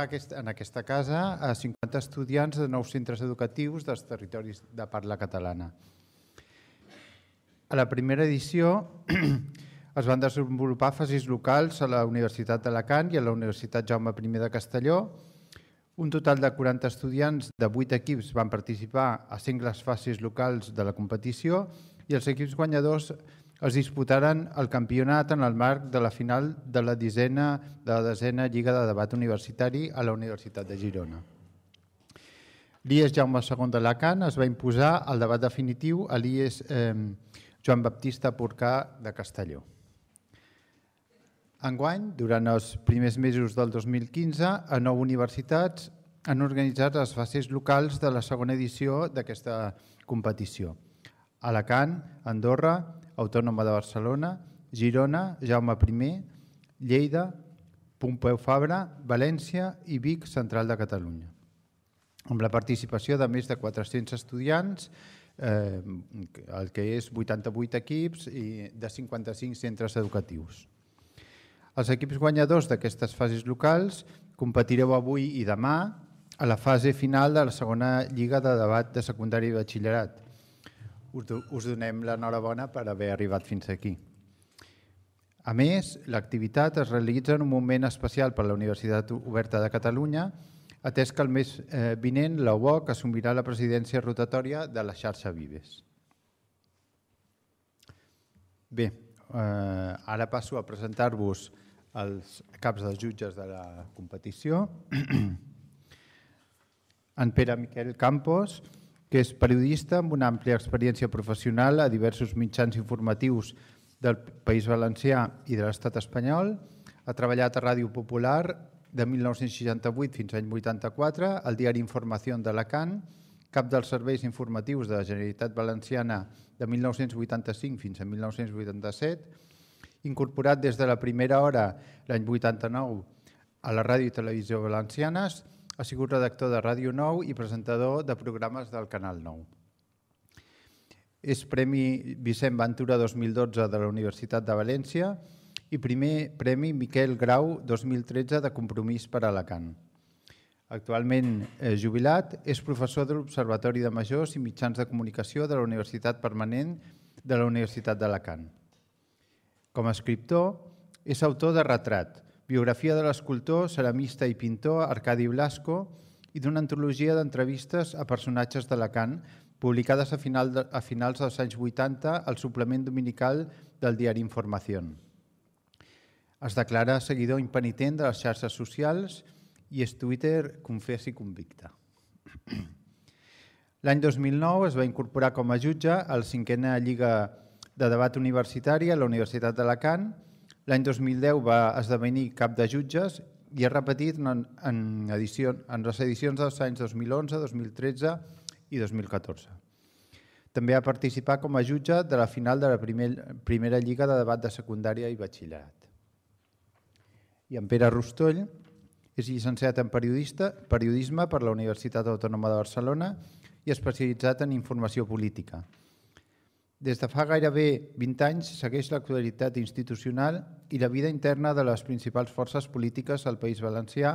Aquest, en aquesta casa, 50 estudiants de nous centres educatius dels territoris de parla catalana. A la primera edició es van desenvolupar fases locals a la Universitat d'Alacant i a la Universitat Jaume I de Castelló. Un total de 40 estudiants de 8 equips van participar a 5 les fases locals de la competició i els equips guanyadors van es disputaren el campionat en el marc de la final de la desena, de la desena Lliga de Debat Universitari a la Universitat de Girona. L'IES Jaume II Lacan es va imposar el debat definitiu a l'IES eh, Joan Baptista Porcà de Castelló. Enguany, durant els primers mesos del 2015, a nou universitats han organitzat les fases locals de la segona edició d'aquesta competició. Alacant, Andorra, Autònoma de Barcelona, Girona, Jaume I, Lleida, Pompeu Fabra, València i Vic Central de Catalunya. Amb la participació de més de 400 estudiants, eh, el que és 88 equips i de 55 centres educatius. Els equips guanyadors d'aquestes fases locals competireu avui i demà a la fase final de la segona lliga de debat de secundari i batxillerat, us, do, us donem l'enhorabona per haver arribat fins aquí. A més, l'activitat es realitza en un moment especial per a la Universitat Oberta de Catalunya, atès que el mes eh, vinent la UOC assumirà la presidència rotatòria de la xarxa Vives. Bé, eh, ara passo a presentar-vos els caps dels jutges de la competició. en Pere Miquel Campos, que és periodista amb una àmplia experiència professional a diversos mitjans informatius del País Valencià i de l'estat espanyol. Ha treballat a Ràdio Popular de 1968 fins any 84, al diari Informació d'Alacant, cap dels serveis informatius de la Generalitat Valenciana de 1985 fins a 1987, incorporat des de la primera hora l'any 89 a la Ràdio i Televisió Valencianes, ha sigut redactor de Ràdio 9 i presentador de programes del Canal 9. És Premi Vicent Ventura 2012 de la Universitat de València i primer Premi Miquel Grau 2013 de Compromís per Alacant. Actualment eh, jubilat, és professor de l'Observatori de Majors i Mitjans de Comunicació de la Universitat Permanent de la Universitat d'Alacant. Com a escriptor, és autor de Retrat, biografia de l'escultor, ceramista i pintor Arcadi Blasco i d'una antologia d'entrevistes a personatges d'Alacant publicades a, final de, a finals dels anys 80 al suplement dominical del diari Información. Es declara seguidor impenitent de les xarxes socials i és Twitter confés i convicta. L'any 2009 es va incorporar com a jutge a la cinquena Lliga de Debat Universitari a la Universitat d'Alacant i L'any 2010 va esdevenir cap de jutges i ha repetit en, en, edició, en les edicions dels anys 2011, 2013 i 2014. També ha participat com a jutge de la final de la primer, primera lliga de debat de secundària i batxillerat. I en Pere Rostoll és llicenciat en periodista, periodisme per la Universitat Autònoma de Barcelona i especialitzat en informació política. Des de fa gairebé 20 anys segueix l'actualitat institucional i la vida interna de les principals forces polítiques al País Valencià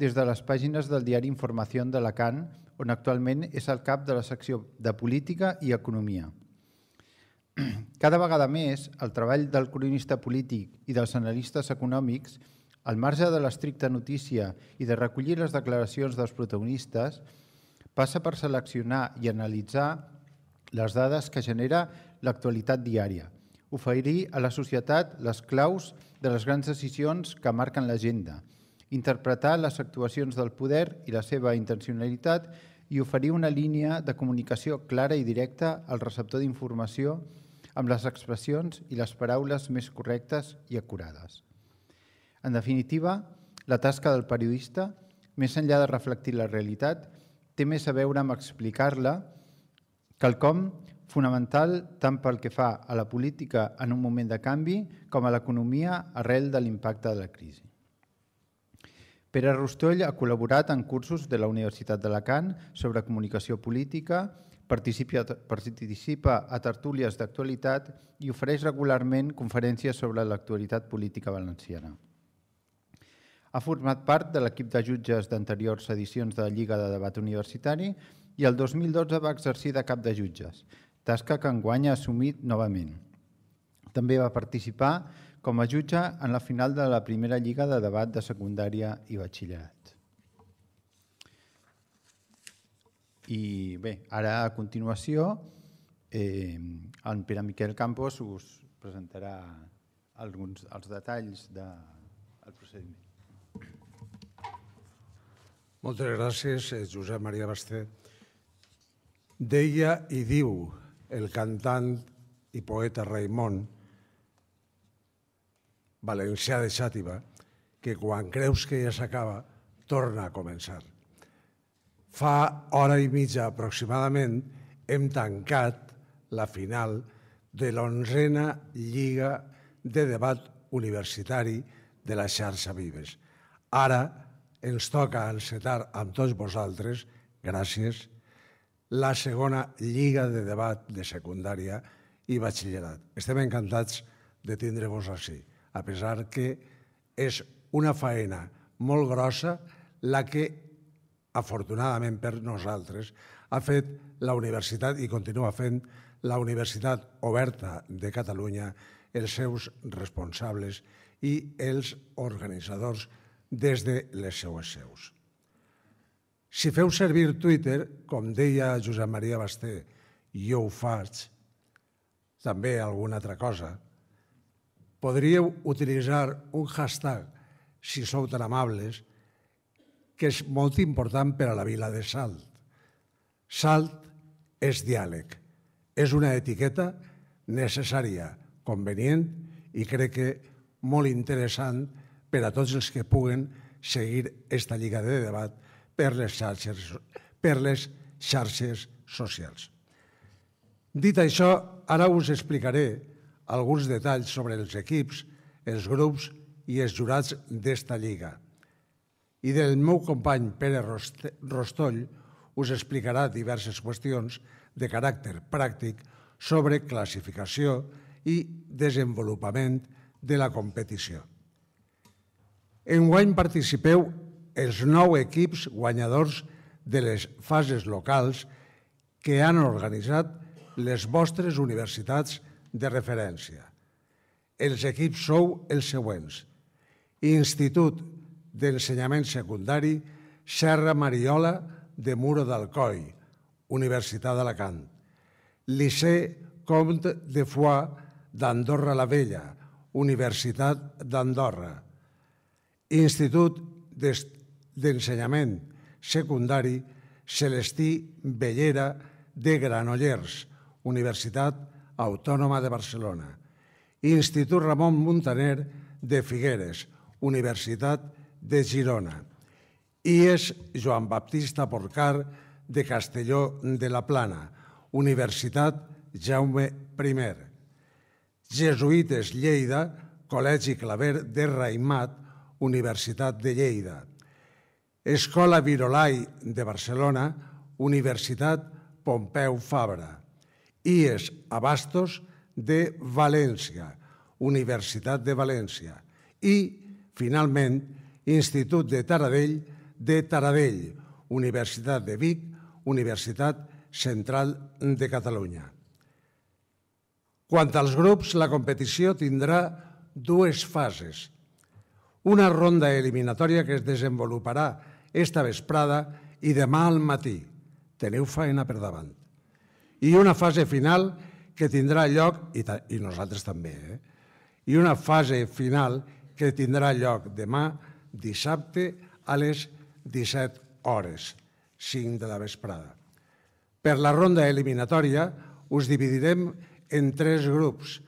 des de les pàgines del diari Informació de la CAN, on actualment és el cap de la secció de Política i Economia. Cada vegada més, el treball del cronista polític i dels analistes econòmics, al marge de l'estricta notícia i de recollir les declaracions dels protagonistes, passa per seleccionar i analitzar les dades que genera l'actualitat diària – oferir a la societat les claus de les grans decisions que marquen l'agenda, interpretar les actuacions del poder i la seva intencionalitat i oferir una línia de comunicació clara i directa al receptor d'informació amb les expressions i les paraules més correctes i acurades. En definitiva, la tasca del periodista, més enllà de reflectir la realitat, té més a veure amb explicar-la quelcom fonamental tant pel que fa a la política en un moment de canvi com a l'economia arrel de l'impacte de la crisi. Pere Rostoll ha col·laborat en cursos de la Universitat d'Alacant sobre comunicació política, participa a tertúlies d'actualitat i ofereix regularment conferències sobre l'actualitat política valenciana. Ha format part de l'equip de jutges d'anteriors edicions de la Lliga de Debat Universitari i el 2012 va exercir de cap de jutges, tasca que enguany ha assumit novament. També va participar com a jutge en la final de la primera lliga de debat de secundària i batxillerat. I bé, ara a continuació eh, en Pere Miquel Campos us presentarà alguns els detalls del de, procediment. Moltes gràcies, eh, Josep Maria Basté. Deia i diu el cantant i poeta Raimon, valencià de Xàtiva, que quan creus que ja s'acaba, torna a començar. Fa hora i mitja aproximadament hem tancat la final de l'onzena Lliga de Debat Universitari de la xarxa Vives. Ara ens toca encetar amb tots vosaltres, gràcies, gràcies, la segona lliga de debat de secundària i batxillerat. Estem encantats de tindre-vos així, a pesar que és una faena molt grossa la que, afortunadament per nosaltres, ha fet la universitat i continua fent la Universitat Oberta de Catalunya, els seus responsables i els organitzadors des de les seues seus. Si feu servir Twitter, com deia Josep Maria Basté, jo ho faig, també alguna altra cosa, podríeu utilitzar un hashtag, si sou tan amables, que és molt important per a la vila de Salt. Salt és diàleg, és una etiqueta necessària, convenient i crec que molt interessant per a tots els que puguen seguir esta lliga de debat per les xarxes, per les xarxes socials. Dit això, ara us explicaré alguns detalls sobre els equips, els grups i els jurats d'esta lliga. I del meu company Pere Rostoll us explicarà diverses qüestions de caràcter pràctic sobre classificació i desenvolupament de la competició. Enguany participeu els nou equips guanyadors de les fases locals que han organitzat les vostres universitats de referència. Els equips sou els següents. Institut d'Ensenyament Secundari Serra Mariola de Muro d'Alcoi, Universitat d'Alacant. Liceu Comte de Foix d'Andorra la Vella, Universitat d'Andorra. Institut d'Estudiants d'ensenyament secundari Celestí Bellera de Granollers, Universitat Autònoma de Barcelona. Institut Ramon Muntaner de Figueres, Universitat de Girona. I és Joan Baptista Porcar de Castelló de la Plana, Universitat Jaume I. Jesuïtes Lleida, Col·legi Claver de Raimat, Universitat de Lleida. Escola Virolai de Barcelona, Universitat Pompeu Fabra, IES Abastos de València, Universitat de València i, finalment, Institut de Taradell de Taradell, Universitat de Vic, Universitat Central de Catalunya. Quant als grups, la competició tindrà dues fases. Una ronda eliminatòria que es desenvoluparà esta vesprada i demà al matí. Teneu feina per davant. I una fase final que tindrà lloc, i, i nosaltres també, eh? i una fase final que tindrà lloc demà, dissabte, a les 17 hores, 5 de la vesprada. Per la ronda eliminatòria us dividirem en tres grups,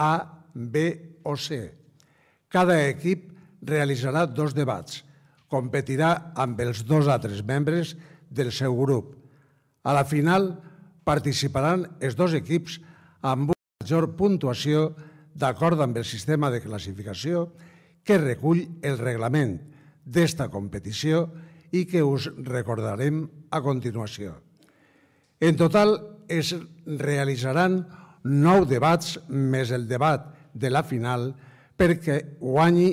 A, B o C. Cada equip realitzarà dos debats – Competirà amb els dos altres membres del seu grup. A la final participaran els dos equips amb una major puntuació d'acord amb el sistema de classificació que recull el reglament d'esta competició i que us recordarem a continuació. En total es realitzaran nou debats més el debat de la final perquè guanyi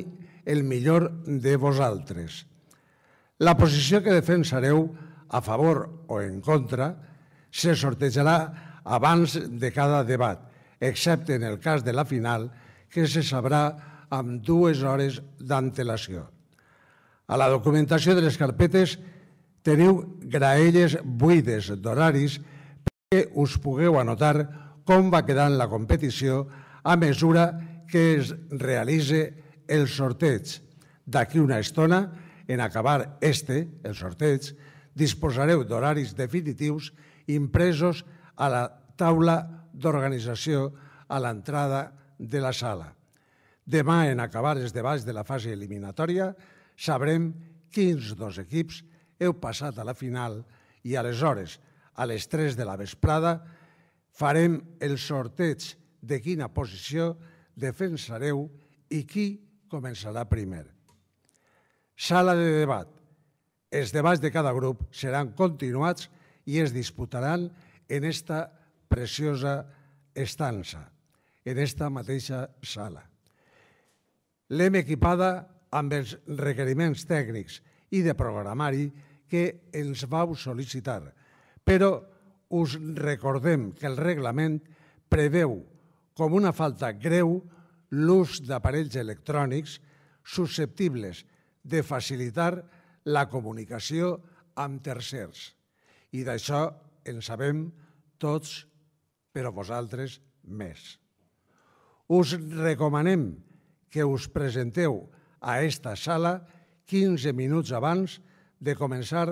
el millor de vosaltres. La posició que defensareu a favor o en contra se sortejarà abans de cada debat, excepte en el cas de la final, que se sabrà amb dues hores d'antelació. A la documentació de les carpetes teniu graelles buides d'horaris perquè us pugueu anotar com va quedant la competició a mesura que es realitze el sorteig. D'aquí una estona, en acabar este, el sorteig, disposareu d'horaris definitius impresos a la taula d'organització a l'entrada de la sala. Demà, en acabar els debats de la fase eliminatòria, sabrem quins dos equips heu passat a la final i aleshores, a les 3 de la vesprada, farem el sorteig de quina posició defensareu i qui començarà primer. Sala de debat. Els debats de cada grup seran continuats i es disputaran en esta preciosa estança, en esta mateixa sala. L'hem equipada amb els requeriments tècnics i de programari que ens vau sol·licitar, però us recordem que el reglament preveu com una falta greu l'ús d'aparells electrònics susceptibles de de facilitar la comunicació amb tercers. I d'això en sabem tots, però vosaltres més. Us recomanem que us presenteu a esta sala 15 minuts abans de començar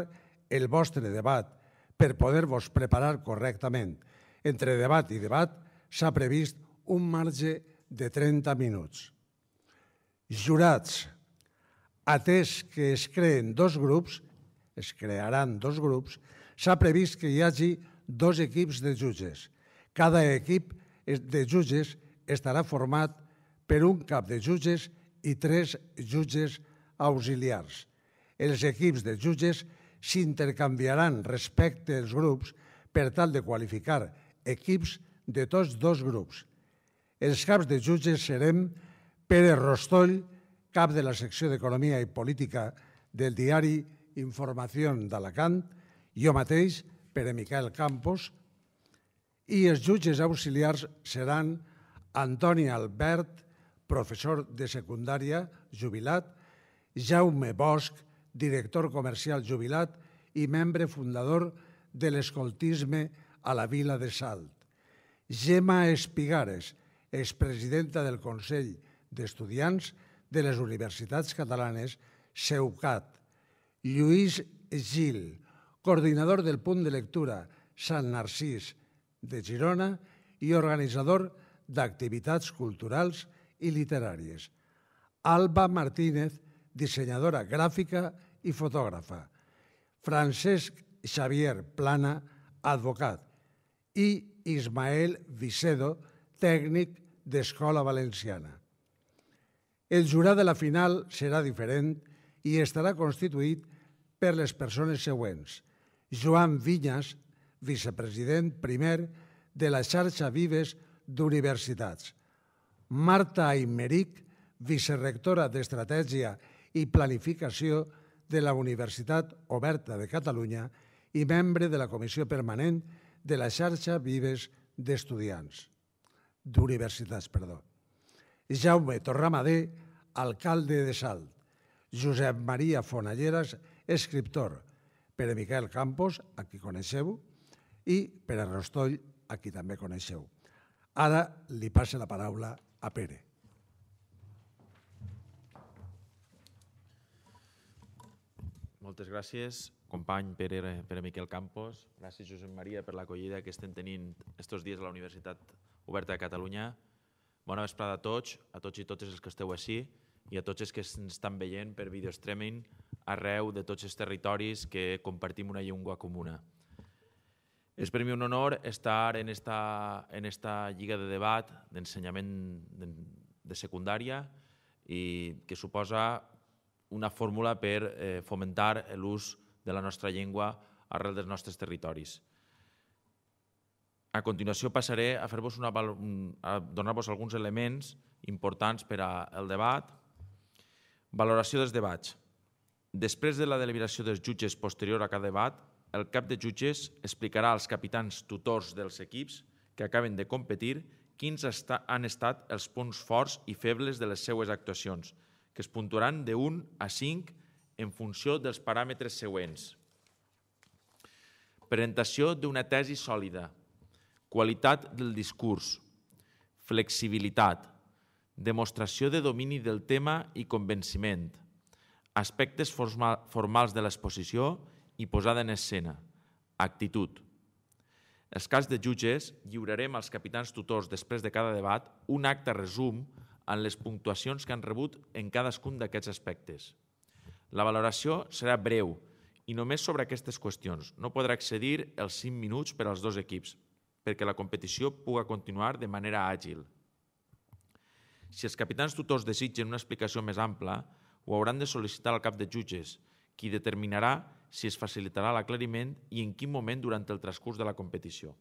el vostre debat per poder-vos preparar correctament. Entre debat i debat s'ha previst un marge de 30 minuts. Jurats, Atès que es creen dos grups, es crearan dos grups, s'ha previst que hi hagi dos equips de jutges. Cada equip de jutges estarà format per un cap de jutges i tres jutges auxiliars. Els equips de jutges s'intercanviaran respecte als grups per tal de qualificar equips de tots dos grups. Els caps de jutges serem Pere Rostoll cap de la secció d'Economia i Política del diari Informació d'Alacant, jo mateix, Pere Miquel Campos, i els jutges auxiliars seran Antoni Albert, professor de secundària jubilat, Jaume Bosch, director comercial jubilat i membre fundador de l'escoltisme a la Vila de Salt. Gemma Espigares, expresidenta del Consell d'Estudiants, de les universitats catalanes, SEUCAT. Lluís Gil, coordinador del punt de lectura Sant Narcís de Girona i organitzador d'activitats culturals i literàries. Alba Martínez, dissenyadora gràfica i fotògrafa. Francesc Xavier Plana, advocat. I Ismael Vicedo, tècnic d'Escola Valenciana. El jurat de la final serà diferent i estarà constituït per les persones següents. Joan Vinyas, vicepresident primer de la xarxa Vives d'Universitats. Marta Aymeric, vicerectora d'Estratègia i Planificació de la Universitat Oberta de Catalunya i membre de la Comissió Permanent de la xarxa Vives d'Estudiants d'Universitats. Perdó. Jaume Torramader, alcalde de Salt. Josep Maria Fonalleras, escriptor. Pere Miquel Campos, a qui coneixeu, i Pere Rostoll, a qui també coneixeu. Ara li passa la paraula a Pere. Moltes gràcies, company Pere, Pere Miquel Campos. Gràcies, Josep Maria, per l'acollida que estem tenint aquests dies a la Universitat Oberta de Catalunya. Bona vesprada a tots, a tots i totes els que esteu així i a tots els que ens estan veient per video streaming arreu de tots els territoris que compartim una llengua comuna. És per mi un honor estar en esta, en esta lliga de debat d'ensenyament de, de secundària i que suposa una fórmula per eh, fomentar l'ús de la nostra llengua arrel dels nostres territoris. A continuació passaré a fer-vos una a donar-vos alguns elements importants per al debat. Valoració dels debats. Després de la deliberació dels jutges posterior a cada debat, el cap de jutges explicarà als capitans tutors dels equips que acaben de competir quins han estat els punts forts i febles de les seues actuacions, que es puntuaran de 1 a 5 en funció dels paràmetres següents. Presentació d'una tesi sòlida, Qualitat del discurs. Flexibilitat. Demostració de domini del tema i convenciment. Aspectes formals de l'exposició i posada en escena. Actitud. En el cas de jutges, lliurarem als capitans tutors després de cada debat un acte resum en les puntuacions que han rebut en cadascun d'aquests aspectes. La valoració serà breu i només sobre aquestes qüestions. No podrà excedir els 5 minuts per als dos equips, perquè la competició puga continuar de manera àgil. Si els capitans tutors desitgen una explicació més ampla, ho hauran de sol·licitar al cap de jutges, qui determinarà si es facilitarà l'aclariment i en quin moment durant el transcurs de la competició.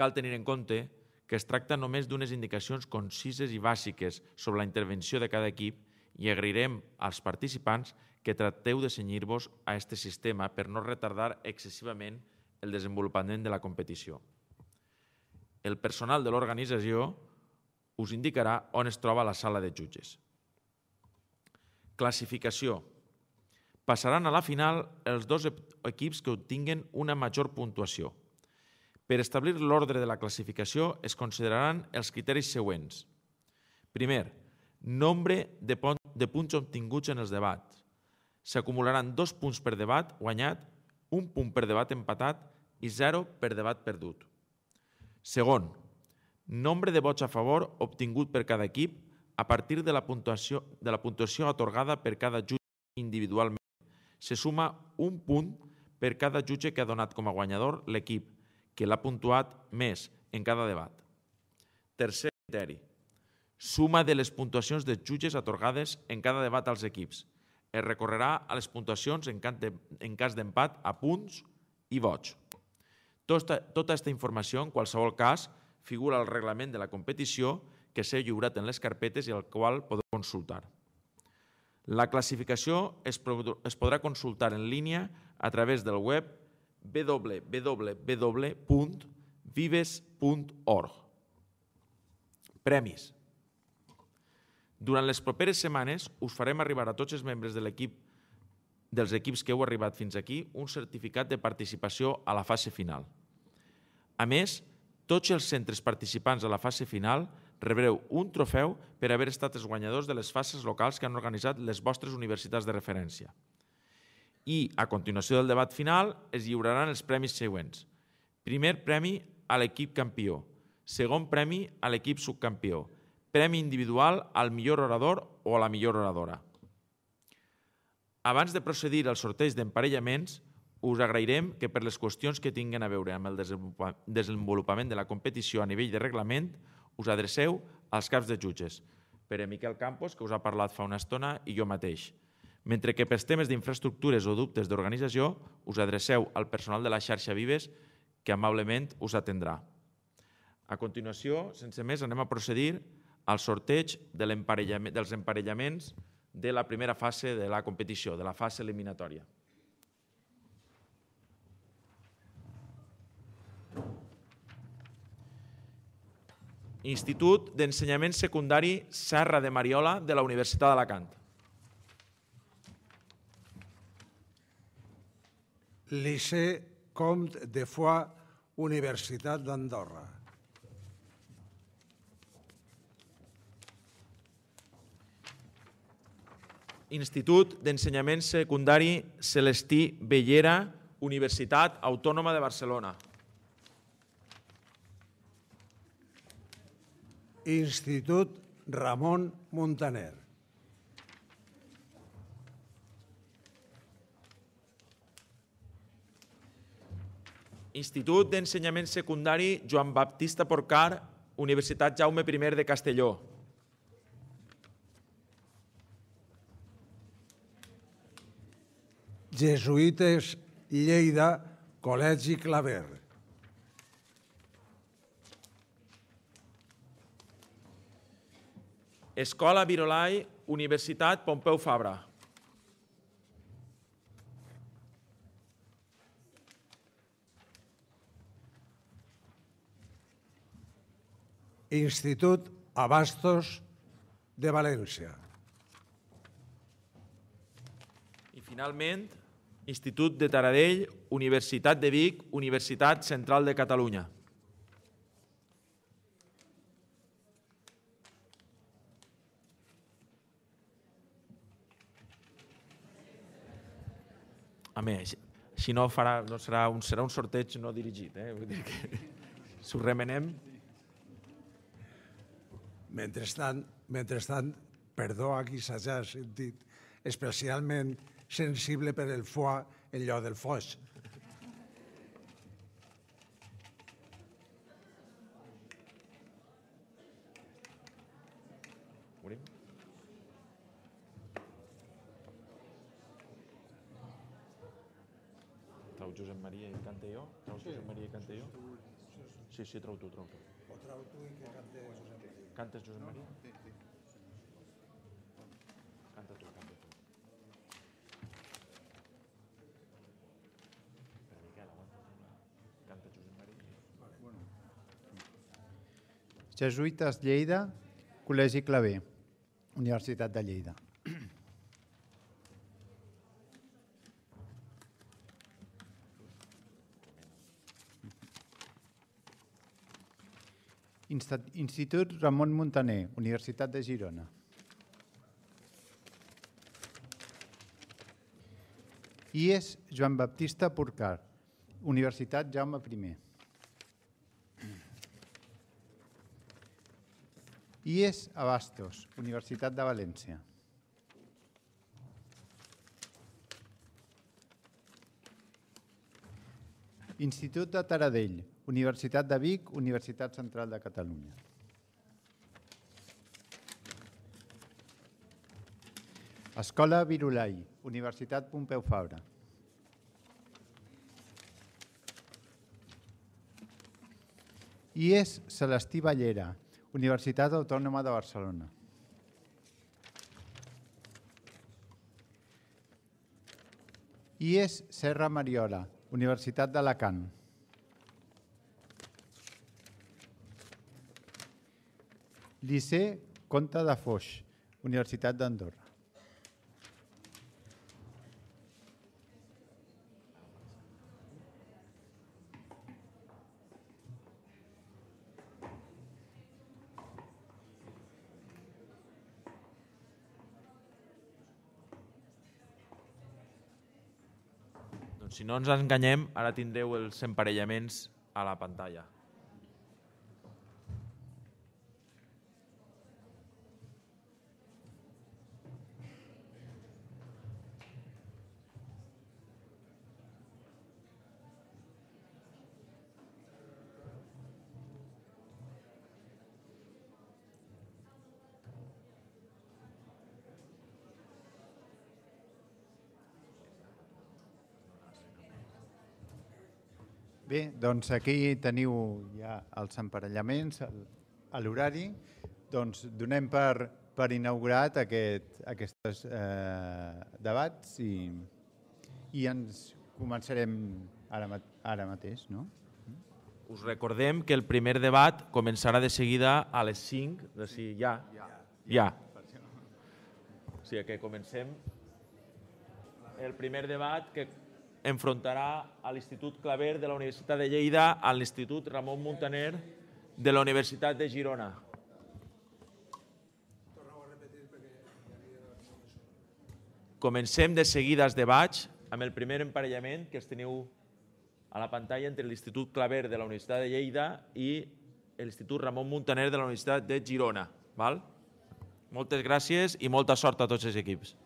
Cal tenir en compte que es tracta només d'unes indicacions concises i bàsiques sobre la intervenció de cada equip i agrairem als participants que tracteu de senyir-vos a aquest sistema per no retardar excessivament el desenvolupament de la competició el personal de l'organització us indicarà on es troba la sala de jutges. Classificació. Passaran a la final els dos e-, equips que obtinguin una major puntuació. Per establir l'ordre de la classificació es consideraran els criteris següents. Primer, nombre de, de punts obtinguts en els debats. S'acumularan dos punts per debat guanyat, un punt per debat empatat i zero per debat perdut. Segon, nombre de vots a favor obtingut per cada equip a partir de la puntuació, de la puntuació atorgada per cada jutge individualment. Se suma un punt per cada jutge que ha donat com a guanyador l'equip que l'ha puntuat més en cada debat. Tercer criteri, suma de les puntuacions de jutges atorgades en cada debat als equips. Es recorrerà a les puntuacions en cas d'empat a punts i vots. Tota, tota aquesta informació, en qualsevol cas, figura al reglament de la competició que s'ha lliurat en les carpetes i el qual podeu consultar. La classificació es, es podrà consultar en línia a través del web www.vives.org. Premis. Durant les properes setmanes us farem arribar a tots els membres de l'equip dels equips que heu arribat fins aquí un certificat de participació a la fase final. A més, tots els centres participants a la fase final rebreu un trofeu per haver estat els guanyadors de les fases locals que han organitzat les vostres universitats de referència. I, a continuació del debat final, es lliuraran els premis següents. Primer premi a l'equip campió, segon premi a l'equip subcampió, premi individual al millor orador o a la millor oradora. Abans de procedir al sorteig d'emparellaments, us agrairem que per les qüestions que tinguen a veure amb el desenvolupament de la competició a nivell de reglament us adreceu als caps de jutges, Pere Miquel Campos, que us ha parlat fa una estona, i jo mateix. Mentre que per temes d'infraestructures o dubtes d'organització us adreceu al personal de la xarxa Vives, que amablement us atendrà. A continuació, sense més, anem a procedir al sorteig de emparellament, dels emparellaments de la primera fase de la competició, de la fase eliminatòria. Institut d'Ensenyament Secundari Serra de Mariola de la Universitat d'Alacant. Lycée Comte de Foix, Universitat d'Andorra. Institut d'Ensenyament Secundari Celestí Bellera, Universitat Autònoma de Barcelona. Institut Ramon Muntaner. Institut d'Ensenyament Secundari Joan Baptista Porcar, Universitat Jaume I de Castelló. Jesuïtes Lleida, Col·legi Claver. Escola Virolai, Universitat Pompeu Fabra. Institut Abastos de València. I finalment, Institut de Taradell, Universitat de Vic, Universitat Central de Catalunya. A més, si no, farà, no serà, un, serà un sorteig no dirigit. Eh? Vull dir que s'ho remenem. Mentrestant, mentrestant perdó a qui s'ha sentit especialment sensible per el foie en lloc del foix. Morim? treu Josep Maria i Cantelló? Treu sí. Josep Maria i Cantelló? Sí, sí, sí, sí treu tu, treu tu. O treu tu i que cante Josep Maria. Cantes Josep Maria? Sí, sí. Canta tu, canta tu. Espera, Miquel, aguanta. Canta Josep Maria. Vale. Bueno. Jesuïtes Lleida, Col·legi Clavé, Universitat de Lleida. Institut Ramon Muntaner, Universitat de Girona. I és Joan Baptista Porcar, Universitat Jaume I. I és Abastos, Universitat de València. Institut de Taradell, Universitat de Vic, Universitat Central de Catalunya. Escola Virulai, Universitat Pompeu Fabra. IES Celestí Ballera, Universitat Autònoma de Barcelona. IES Serra Mariola, Universitat d'Alacant. Liceu Comte de Foix, Universitat d'Andorra. si no ens enganyem, ara tindreu els emparellaments a la pantalla. Bé, doncs aquí teniu ja els emparellaments, l'horari. Doncs donem per, per inaugurat aquest, aquests eh, debats i, i ens començarem ara, ara mateix, no? Us recordem que el primer debat començarà de seguida a les 5, de si ja, ja. ja. ja. O sigui, que comencem el primer debat que enfrontarà a l'Institut Claver de la Universitat de Lleida a l'Institut Ramon Montaner de la Universitat de Girona. Comencem de seguida els debats amb el primer emparellament que es teniu a la pantalla entre l'Institut Claver de la Universitat de Lleida i l'Institut Ramon Montaner de la Universitat de Girona. Val? Moltes gràcies i molta sort a tots els equips.